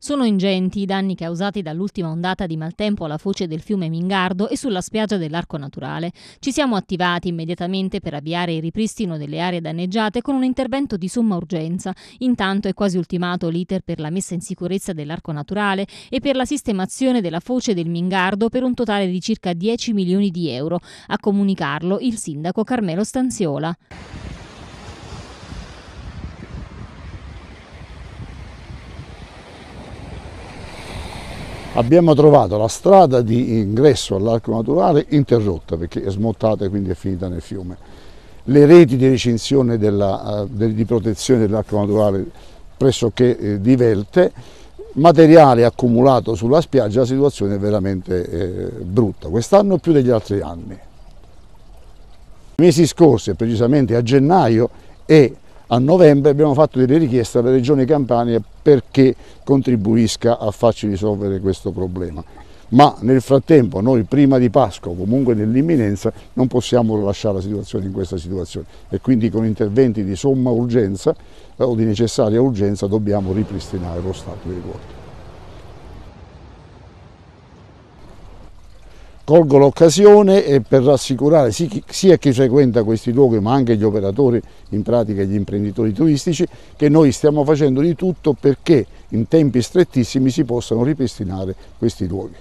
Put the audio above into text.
Sono ingenti i danni causati dall'ultima ondata di maltempo alla foce del fiume Mingardo e sulla spiaggia dell'Arco Naturale. Ci siamo attivati immediatamente per avviare il ripristino delle aree danneggiate con un intervento di somma urgenza. Intanto è quasi ultimato l'iter per la messa in sicurezza dell'Arco Naturale e per la sistemazione della foce del Mingardo per un totale di circa 10 milioni di euro. A comunicarlo il sindaco Carmelo Stanziola. abbiamo trovato la strada di ingresso all'arco naturale interrotta perché è smontata e quindi è finita nel fiume. Le reti di recinzione della, eh, di protezione dell'arco naturale pressoché eh, divelte, materiale accumulato sulla spiaggia, la situazione è veramente eh, brutta, quest'anno più degli altri anni. I mesi scorsi, precisamente a gennaio, e a novembre abbiamo fatto delle richieste alla Regione Campania perché contribuisca a farci risolvere questo problema. Ma nel frattempo noi prima di Pasqua, comunque nell'imminenza, non possiamo lasciare la situazione in questa situazione e quindi con interventi di somma urgenza eh, o di necessaria urgenza dobbiamo ripristinare lo stato di rigore. Colgo l'occasione eh, per rassicurare sia chi frequenta questi luoghi ma anche gli operatori, in pratica gli imprenditori turistici, che noi stiamo facendo di tutto perché in tempi strettissimi si possano ripristinare questi luoghi.